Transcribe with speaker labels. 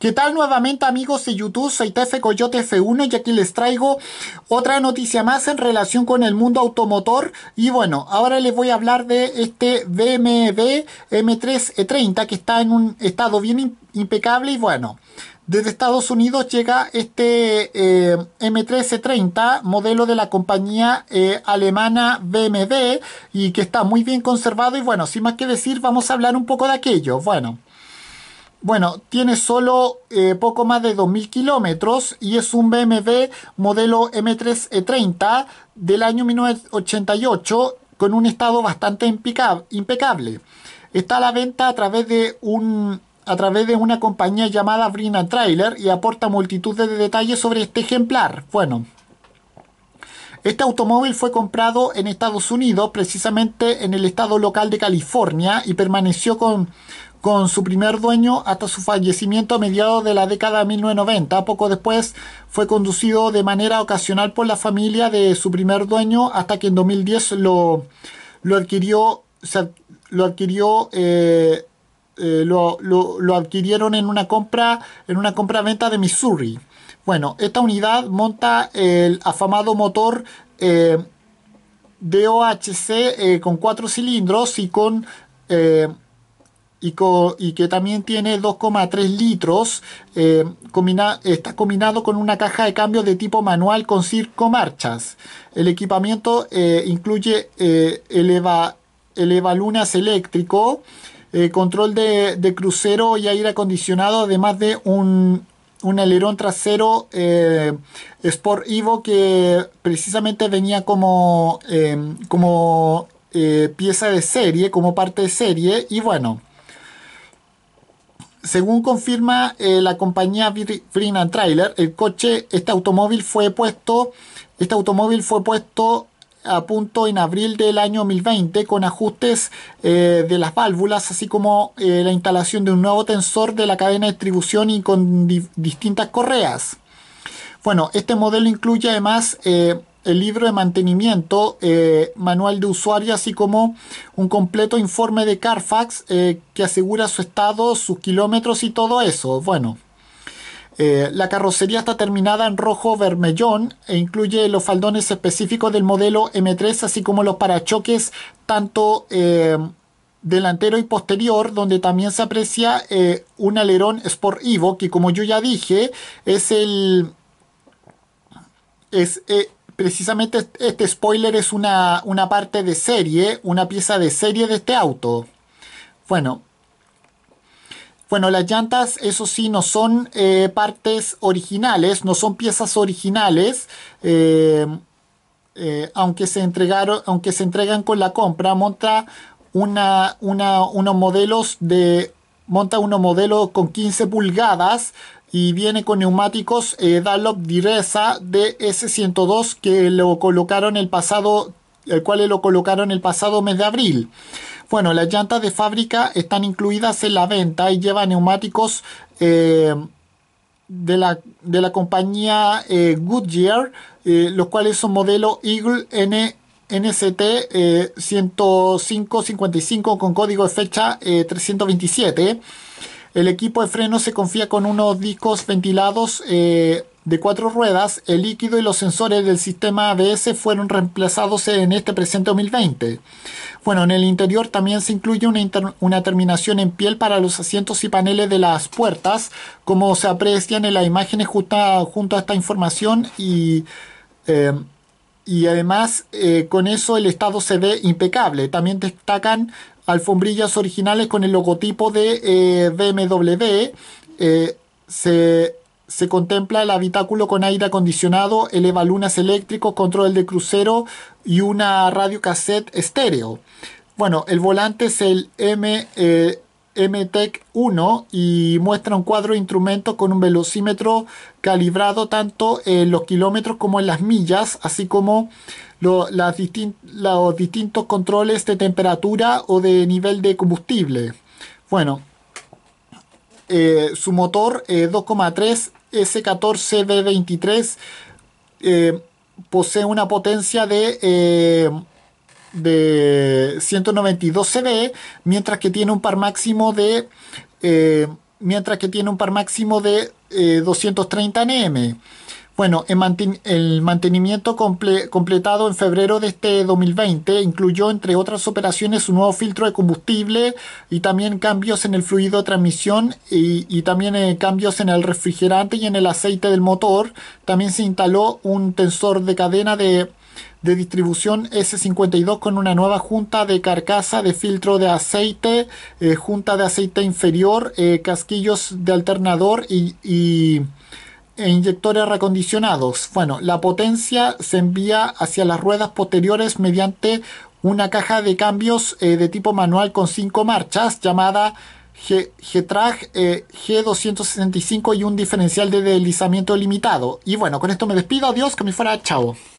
Speaker 1: ¿Qué tal nuevamente amigos de YouTube? Soy TF Coyote F1 y aquí les traigo otra noticia más en relación con el mundo automotor. Y bueno, ahora les voy a hablar de este BMW M3 E30 que está en un estado bien impecable y bueno. Desde Estados Unidos llega este eh, M3 E30, modelo de la compañía eh, alemana BMW y que está muy bien conservado y bueno, sin más que decir vamos a hablar un poco de aquello. Bueno. Bueno, tiene solo eh, poco más de 2.000 kilómetros y es un BMW modelo M3 E30 del año 1988 con un estado bastante impecable. Está a la venta a través de un a través de una compañía llamada Brina Trailer y aporta multitud de detalles sobre este ejemplar. Bueno, este automóvil fue comprado en Estados Unidos, precisamente en el estado local de California, y permaneció con, su primer dueño hasta su fallecimiento a mediados de la década de 1990. Poco después fue conducido de manera ocasional por la familia de su primer dueño hasta que en 2010 lo, adquirió, lo adquirió eh, eh, adquirieron en una compra en una compra venta de Missouri bueno, esta unidad monta el afamado motor eh, DOHC eh, con cuatro cilindros y con... Eh, y, que también tiene 2,3 litros, está combinado con una caja de cambio de tipo manual con circo marchas. El equipamiento incluye eleva, lunas eléctrico, control de, crucero y aire acondicionado, además de un, un alerón trasero eh, Sport Evo que precisamente venía como, em, como eh, pieza de serie, como parte de serie. Y bueno, según confirma eh, la compañía Vrina Trailer, el coche, este automóvil fue puesto, este automóvil fue puesto Apunto punto en abril del año 2020 con ajustes eh, de las válvulas, así como eh, la instalación de un nuevo tensor de la cadena de distribución y con distintas correas. Bueno, este modelo incluye además eh, el libro de mantenimiento, manual de usuario, así como un completo informe de Carfax que asegura su estado, sus kilómetros y todo eso. Bueno. Eh, la carrocería está terminada en rojo vermellón e incluye los faldones específicos del modelo M3, así como los parachoques tanto eh, delantero y posterior, donde también se aprecia eh, un alerón Sport Evo, que como yo ya dije, es el... Es, precisamente este spoiler es una, una parte de serie, una pieza de serie de este auto. Bueno, bueno, las llantas, eso sí, no son eh, partes originales, no son piezas originales. Eh, eh, aunque, se entregaron, aunque se entregan con la compra, monta, unos modelos de, monta unos con 15 pulgadas y viene con neumáticos eh, Dunlop Direza s 102 que lo colocaron el pasado el cual lo colocaron el pasado mes de abril. Bueno, las llantas de fábrica están incluidas en la venta y lleva neumáticos eh, de, la, de, la, compañía eh, Goodyear, eh, los cuales son modelo Eagle N. NST 10555 con código de fecha 327. El equipo de freno se confía con unos discos ventilados de cuatro ruedas, el líquido y los sensores del sistema ABS fueron reemplazados en este presente 2020. Bueno, en el interior también se incluye una, terminación en piel para los asientos y paneles de las puertas, como se aprecian en las imágenes junto a esta información y... Eh, y además eh, con eso el estado se ve impecable. También destacan alfombrillas originales con el logotipo de eh, BMW. se se contempla el habitáculo con aire acondicionado, lunas eléctrico, control de crucero y una radio cassette estéreo. Bueno, el volante es el M, eh, 1 y muestra un cuadro de instrumentos con un velocímetro calibrado tanto en los kilómetros como en las millas, así como los distintos controles de temperatura o de nivel de combustible. Bueno, eh, su motor 2,3 eh, S14B23 eh, posee una potencia de, de 192 CV, mientras que tiene un par máximo de mientras que tiene un par máximo de 230 Nm. Bueno, el, mantenimiento completado en febrero de este 2020 incluyó, entre otras operaciones, un nuevo filtro de combustible y también cambios en el fluido de transmisión y, también eh, cambios en el refrigerante y en el aceite del motor. También se instaló un tensor de cadena de, distribución S52 con una nueva junta de carcasa de filtro de aceite, eh, junta de aceite inferior, eh, casquillos de alternador y e inyectores recondicionados. Bueno, la potencia se envía hacia las ruedas posteriores mediante una caja de cambios eh, de tipo manual con cinco marchas llamada g G265 eh, y un diferencial de deslizamiento limitado. Y bueno, con esto me despido. Adiós, que me fuera. Chao.